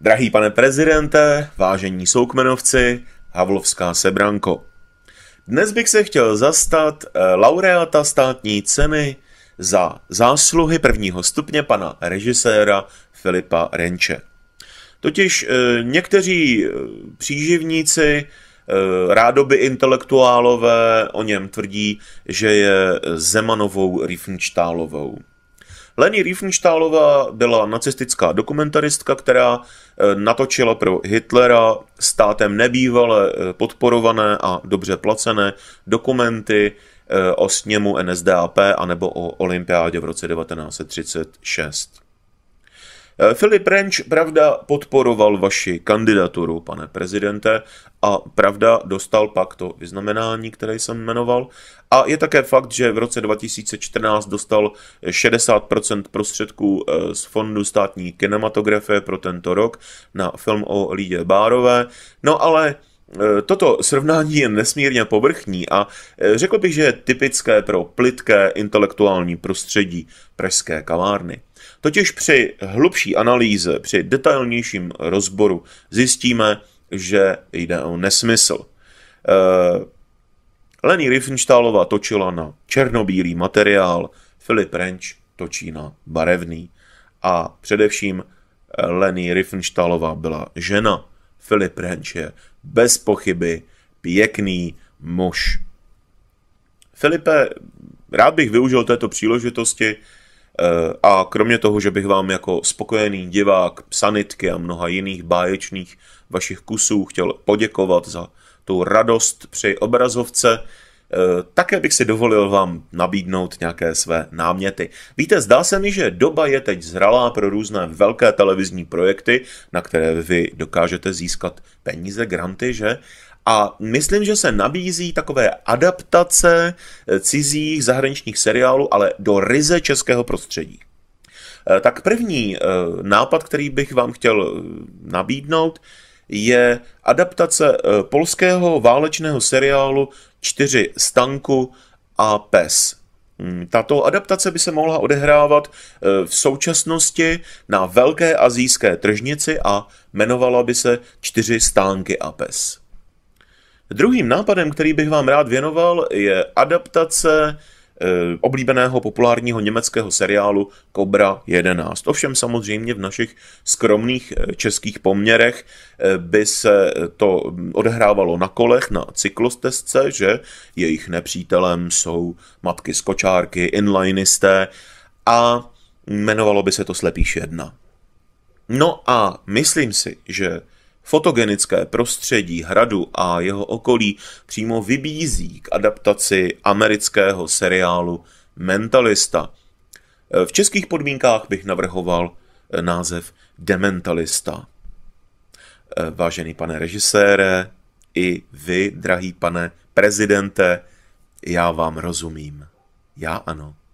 Drahý pane prezidente, vážení soukmenovci, Havlovská Sebranko. Dnes bych se chtěl zastat eh, laureáta státní ceny za zásluhy prvního stupně pana režiséra Filipa Renče. Totiž eh, někteří eh, příživníci, rádoby intelektuálové o něm tvrdí, že je Zemanovou Riefenstahlovou. Leni Riefenstahlová byla nacistická dokumentaristka, která eh, natočila pro Hitlera státem nebývalé eh, podporované a dobře placené dokumenty eh, o sněmu NSDAP anebo o olympiádě v roce 1936. Eh, Filip Renč, pravda, podporoval vaši kandidaturu, pane prezidente, a pravda, dostal pak to vyznamenání, které jsem jmenoval. A je také fakt, že v roce 2014 dostal 60% prostředků eh, z Fondu státní kinematografie pro tento rok na film o Lídě Bárové. No ale Eh, toto srovnání je nesmírně povrchní a eh, řekl bych, že je typické pro plitké intelektuální prostředí pražské kavárny. Totiž při hlubší analýze, při detailnějším rozboru zjistíme, že jde o nesmysl. Eh, Leni Riefenstahlova točila na černobílý materiál, Filip Renč točí na barevný. A především Leni Riefenstahlova byla žena, Filip Renč je bez pochyby pěkný muž. Filipe, rád bych využil této příležitosti eh, a kromě toho, že bych vám jako spokojený divák, sanitky a mnoha jiných báječných vašich kusů chtěl poděkovat za tu radost při obrazovce, Eh, také bych si dovolil vám nabídnout nějaké své náměty. Víte, zdá se mi, že doba je teď zralá pro různé velké televizní projekty, na které vy dokážete získat peníze, granty, že? A myslím, že se nabízí takové adaptace eh, cizích zahraničních seriálů, ale do ryze českého prostředí. Eh, tak první nápad, který bych vám chtěl nabídnout, je adaptace eh, polského válečného seriálu Čtyři stanku a pes. Hmm, tato adaptace by se mohla odehrávat eh, v současnosti na velké azijské tržnici a jmenovala by se Čtyři stánky a pes. Druhým nápadem, který bych vám rád věnoval, je adaptace Eh, oblíbeného populárního německého seriálu Cobra 11. Ovšem samozřejmě v našich skromných eh, českých poměrech eh, by se to mm, odehrávalo na kolech, na cyklostezce, že jejich nepřítelem jsou matky kočárky, inlinisté a jmenovalo by se to Slepíš 1. No a myslím si, že Fotogenické prostředí hradu a jeho okolí přímo vybízí k adaptaci amerického seriálu Mentalista. V českých podmínkách bych navrhoval eh, název Dementalista. Eh, vážený pane režisére, i vy, drahý pane prezidente, já vám rozumím. Já ano.